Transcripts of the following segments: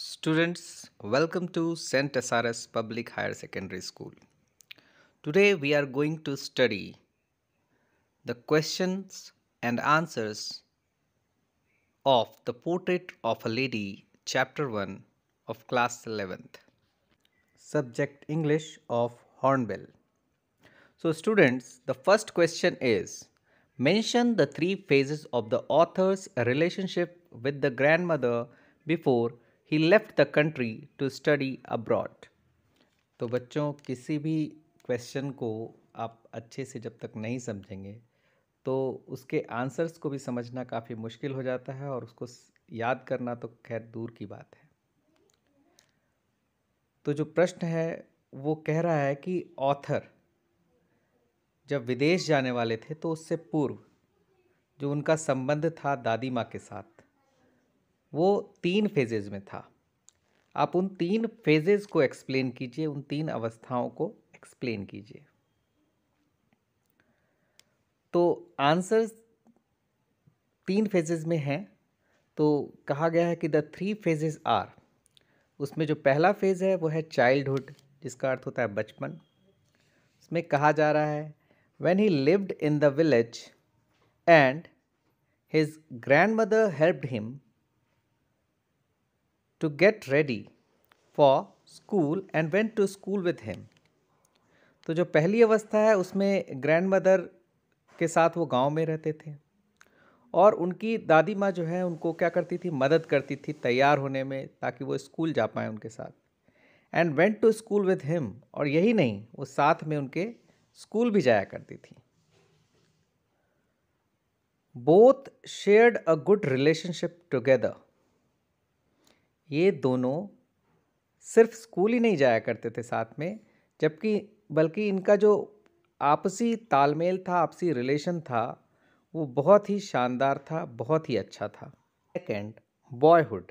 Students, welcome to St. SRS Public Higher Secondary School. Today we are going to study the questions and answers of The Portrait of a Lady, Chapter 1 of Class 11th. Subject English of Hornbill. So students, the first question is, mention the three phases of the author's relationship with the grandmother before he left the country to study abroad तो बच्चों किसी भी question को आप अच्छे से जब तक नहीं समझेंगे तो उसके आंसर्स को भी समझना काफ़ी मुश्किल हो जाता है और उसको याद करना तो खैर दूर की बात है तो जो प्रश्न है वो कह रहा है कि ऑथर जब विदेश जाने वाले थे तो उससे पूर्व जो उनका संबंध था दादी माँ के साथ वो तीन फेजेज़ में था आप उन तीन फेजेज़ को एक्सप्लेन कीजिए उन तीन अवस्थाओं को एक्सप्लेन कीजिए तो आंसर तीन फेजेज़ में हैं तो कहा गया है कि द थ्री फेजेज़ आर उसमें जो पहला फेज़ है वो है चाइल्डहुड जिसका अर्थ होता है बचपन उसमें कहा जा रहा है he lived in the village and his grandmother helped him to get ready for school and went to school with him. तो जो पहली अवस्था है उसमें ग्रैंड मदर के साथ वो गांव में रहते थे और उनकी दादी माँ जो है उनको क्या करती थी मदद करती थी तैयार होने में ताकि वो स्कूल जा पाए उनके साथ and went to school with him और यही नहीं वो साथ में उनके स्कूल भी जाया करती थी both shared a good relationship together ये दोनों सिर्फ स्कूल ही नहीं जाया करते थे साथ में जबकि बल्कि इनका जो आपसी तालमेल था आपसी रिलेशन था वो बहुत ही शानदार था बहुत ही अच्छा था second boyhood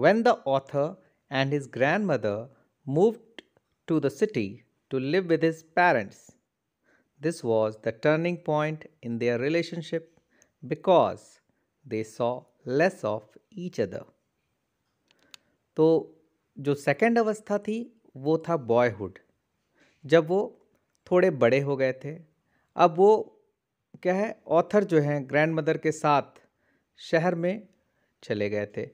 when the author and his grandmother moved to the city to live with his parents this was the turning point in their relationship because they saw less of each other तो जो second अवस्था थी वो था boyhood जब वो थोड़े बड़े हो गए थे अब वो क्या है ऑथर जो हैं ग्रैंड मदर के साथ शहर में चले गए थे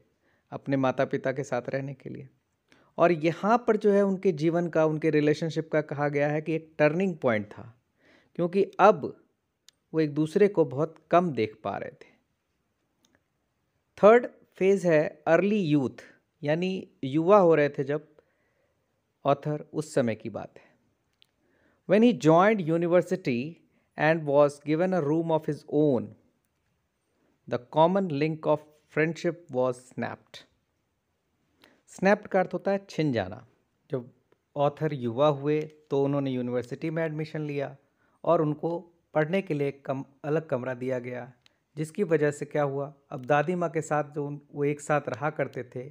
अपने माता पिता के साथ रहने के लिए और यहाँ पर जो है उनके जीवन का उनके रिलेशनशिप का कहा गया है कि एक टर्निंग पॉइंट था क्योंकि अब वो एक दूसरे को बहुत कम देख पा रहे थे थर्ड फेज़ है अर्ली यूथ यानी युवा हो रहे थे जब ऑथर उस समय की बात है when he joined university and was given a room of his own the common link of friendship was snapped snapped का अर्थ होता है छिन जाना जब ऑथर युवा हुए तो उन्होंने यूनिवर्सिटी में एडमिशन लिया और उनको पढ़ने के लिए एक कम अलग कमरा दिया गया जिसकी वजह से क्या हुआ अब दादी माँ के साथ जो वो एक साथ रहा करते थे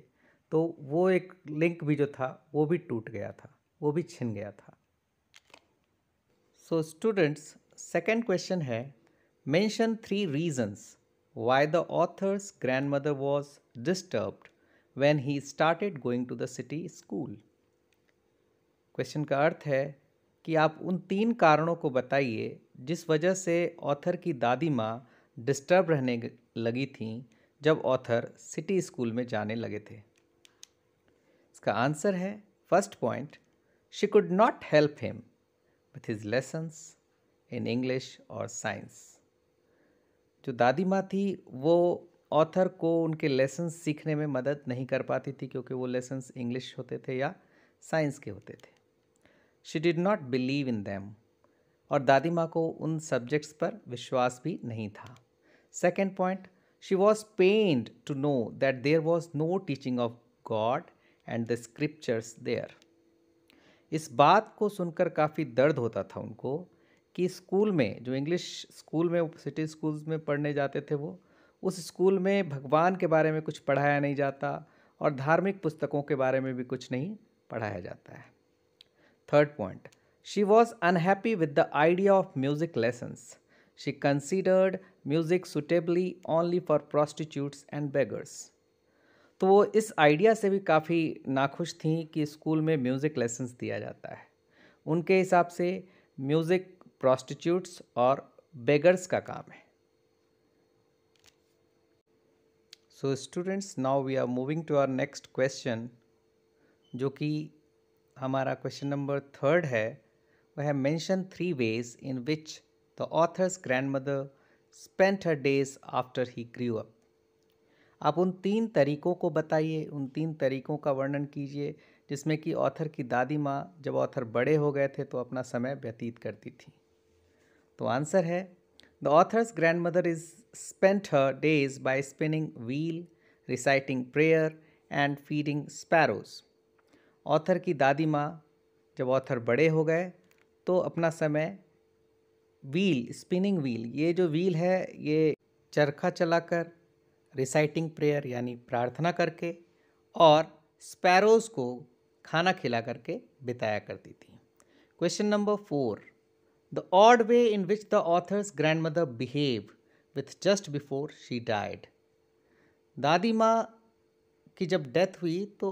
तो वो एक लिंक भी जो था वो भी टूट गया था वो भी छिन गया था सो स्टूडेंट्स सेकेंड क्वेश्चन है mention three reasons the author's grandmother was disturbed when he started going to the city school question का अर्थ है कि आप उन तीन कारणों को बताइए जिस वजह से ऑथर की दादी माँ डिस्टर्ब रहने लगी थी जब ऑथर सिटी स्कूल में जाने लगे थे इसका आंसर है first point she could not help him with his lessons in English और साइंस जो दादी माँ थी वो ऑथर को उनके लेसन्स सीखने में मदद नहीं कर पाती थी क्योंकि वो लेसन्स इंग्लिश होते थे या साइंस के होते थे she did not believe in them और दादी माँ को उन सब्जेक्ट्स पर विश्वास भी नहीं था second point she was pained to know that there was no teaching of God and the scriptures there इस बात को सुनकर काफ़ी दर्द होता था उनको कि स्कूल में जो इंग्लिश स्कूल में सिटी स्कूल्स में पढ़ने जाते थे वो उस स्कूल में भगवान के बारे में कुछ पढ़ाया नहीं जाता और धार्मिक पुस्तकों के बारे में भी कुछ नहीं पढ़ाया जाता है third point she was unhappy with the idea of music lessons she considered music suitably only for prostitutes and beggars तो वो इस आइडिया से भी काफ़ी नाखुश थी कि स्कूल में म्यूज़िक लेसन्स दिया जाता है उनके हिसाब से म्यूज़िक प्रॉस्टिट्यूट्स और बेगर्स का काम है so students now we are moving to our next question जो कि हमारा क्वेश्चन नंबर थर्ड है वह है mention three ways in which the author's grandmother spent her days after he grew up आप उन तीन तरीक़ों को बताइए उन तीन तरीक़ों का वर्णन कीजिए जिसमें कि ऑथर की दादी माँ जब ऑथर बड़े हो गए थे तो अपना समय व्यतीत करती थी तो आंसर है the author's grandmother is spent her days by spinning wheel reciting prayer and feeding sparrows author की दादी माँ जब ऑथर बड़े हो गए तो अपना समय व्हील स्पिनिंग व्हील ये जो व्हील है ये चरखा चलाकर रिसाइटिंग प्रेयर यानी प्रार्थना करके और स्पैरोज़ को खाना खिला करके बिताया करती थी question number four the odd way in which the author's grandmother behave with just before she died दादी माँ की जब डेथ हुई तो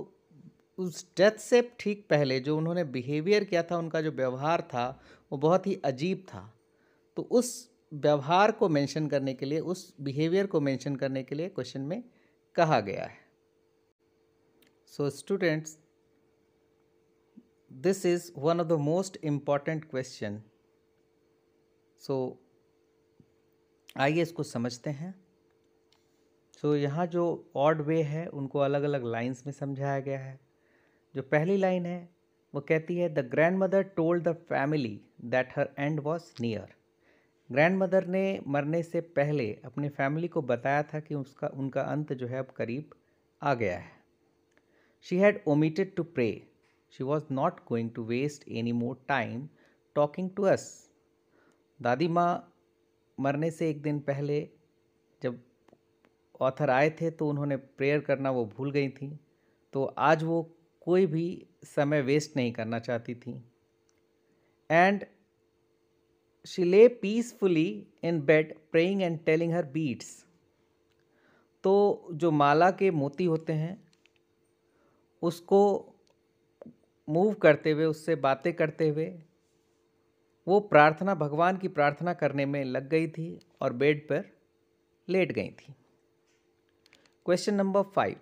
उस डेथ से ठीक पहले जो उन्होंने बिहेवियर किया था उनका जो व्यवहार था वो बहुत ही अजीब था तो उस व्यवहार को मेंशन करने के लिए उस बिहेवियर को मेंशन करने के लिए क्वेश्चन में कहा गया है so students this is one of the most important question so आइए इसको समझते हैं सो so, यहाँ जो ऑड वे है उनको अलग अलग लाइंस में समझाया गया है जो पहली लाइन है वो कहती है the grandmother told the family that her end was near grandmother ने मरने से पहले अपनी फैमिली को बताया था कि उसका उनका अंत जो है अब करीब आ गया है she had omitted to pray she was not going to waste any more time talking to us दादी माँ मरने से एक दिन पहले जब ऑथर आए थे तो उन्होंने प्रेयर करना वो भूल गई थी तो आज वो कोई भी समय वेस्ट नहीं करना चाहती थी and she lay peacefully in bed praying and telling her beads तो जो माला के मोती होते हैं उसको मूव करते हुए उससे बातें करते हुए वो प्रार्थना भगवान की प्रार्थना करने में लग गई थी और बेड पर लेट गई थी question number five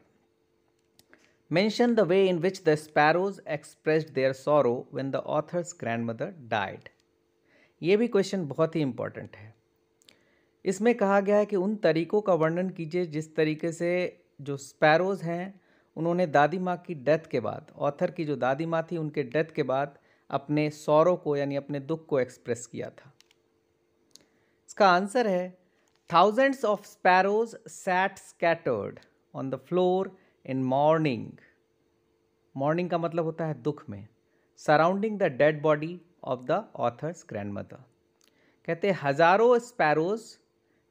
mention the way in which the sparrows expressed their sorrow when the author's grandmother died ये भी क्वेश्चन बहुत ही इम्पॉर्टेंट है इसमें कहा गया है कि उन तरीक़ों का वर्णन कीजिए जिस तरीके से जो स्पैरोज़ हैं उन्होंने दादी माँ की डेथ के बाद ऑथर की जो दादी माँ थी उनके डेथ के बाद अपने सौरों को यानी अपने दुख को एक्सप्रेस किया था इसका आंसर है thousands of sparrows sat scattered on the floor in mourning mourning का मतलब होता है दुख में surrounding the dead body of the author's grandmother कहते हज़ारों स्पैरोज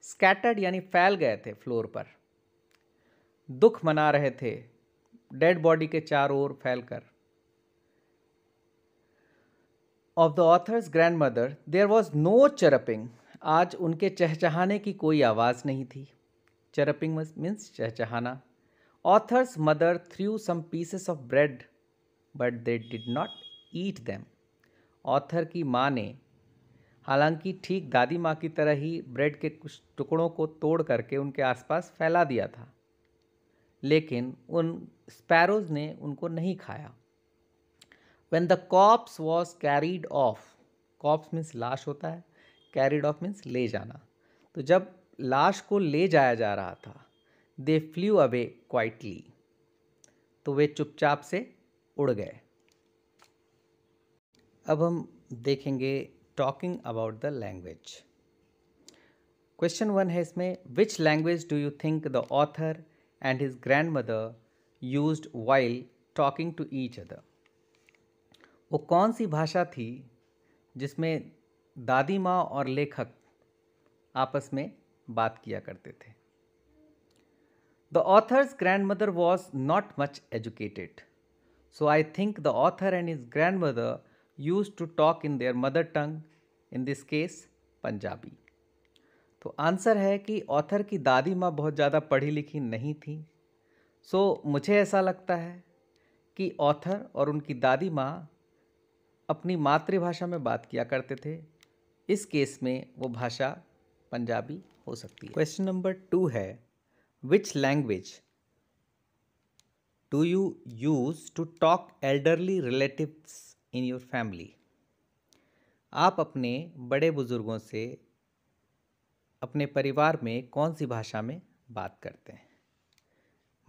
स्कैटर्ड यानी फैल गए थे फ्लोर पर दुख मना रहे थे डेड बॉडी के चारों ओर फैलकर of the author's grandmother there was no chirping आज उनके चहचहाने की कोई आवाज़ नहीं थी चरपिंग मीन्स चहचहाना author's mother threw some pieces of bread but they did not eat them author की माँ ने हालांकि ठीक दादी माँ की तरह ही ब्रेड के कुछ टुकड़ों को तोड़ करके उनके आसपास फैला दिया था लेकिन उन स्पैरोज ने उनको नहीं खाया when the corpse was carried off corpse means लाश होता है कैरीड ऑफ मीन्स ले जाना तो जब लाश को ले जाया जा रहा था दे फ्ल्यू अवे क्वाइटली तो वे चुपचाप से उड़ गए अब हम देखेंगे talking about the language question one है इसमें which language do you think the author and his grandmother use while talking to each other वो कौन सी भाषा थी जिसमें दादी माँ और लेखक आपस में बात किया करते थे the author's grandmother was not much educated so I think the author and his grandmother use to talk in their mother tongue in this case Punjabi तो आंसर है कि ऑथर की दादी माँ बहुत ज़्यादा पढ़ी लिखी नहीं थी सो so, मुझे ऐसा लगता है कि ऑथर और उनकी दादी माँ अपनी मातृभाषा में बात किया करते थे इस केस में वो भाषा पंजाबी हो सकती है क्वेश्चन नंबर टू है which language do you use to talk elderly relatives in your family आप अपने बड़े बुज़ुर्गों से अपने परिवार में कौन सी भाषा में बात करते हैं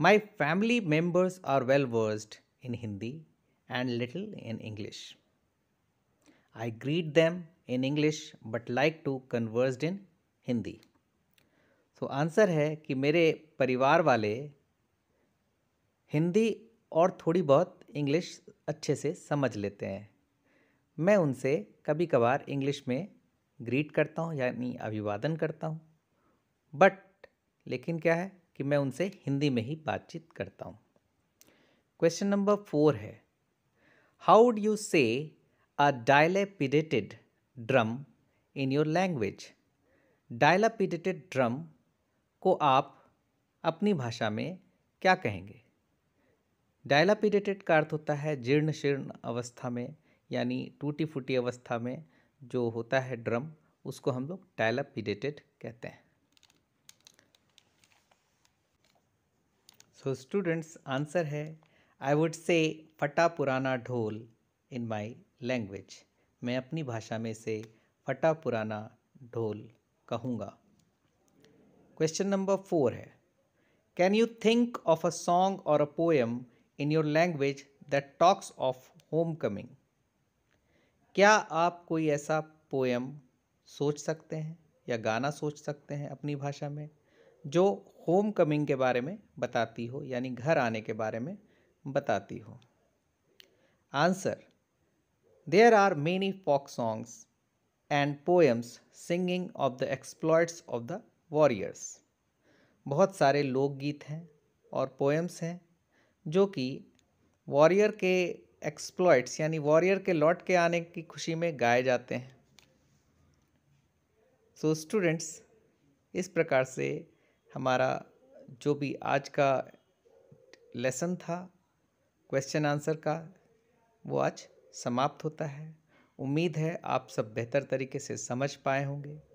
my family members are well versed in Hindi and little in English I greet them in English but like to conversed in Hindi तो आंसर है कि मेरे परिवार वाले हिंदी और थोड़ी बहुत इंग्लिश अच्छे से समझ लेते हैं मैं उनसे कभी कभार इंग्लिश में ग्रीट करता हूँ यानी अभिवादन करता हूँ बट लेकिन क्या है कि मैं उनसे हिंदी में ही बातचीत करता हूँ क्वेश्चन नंबर फोर है how do you say a dilapidated drum in your language dilapidated drum को आप अपनी भाषा में क्या कहेंगे डायलापिडेटेड का अर्थ होता है जीर्ण शीर्ण अवस्था में यानी टूटी फूटी अवस्था में जो होता है ड्रम उसको हम लोग डायलापिडेटेड कहते हैं सो स्टूडेंट्स आंसर है आई वुड से फटा पुराना ढोल इन माई लैंग्वेज मैं अपनी भाषा में से फटा पुराना ढोल कहूँगा क्वेश्चन नंबर फोर है can you think of a song or a poem in your language that talks of homecoming क्या आप कोई ऐसा पोएम सोच सकते हैं या गाना सोच सकते हैं अपनी भाषा में जो होम कमिंग के बारे में बताती हो यानी घर आने के बारे में बताती हो answer there are many folk songs and poems singing of the exploits of the warriors बहुत सारे लोकगीत हैं और पोएम्स हैं जो कि वॉरियर के एक्सप्लॉइट्स यानी वॉरियर के लौट के आने की खुशी में गाए जाते हैं सो so, स्टूडेंट्स इस प्रकार से हमारा जो भी आज का लेसन था क्वेश्चन आंसर का वो आज समाप्त होता है उम्मीद है आप सब बेहतर तरीके से समझ पाए होंगे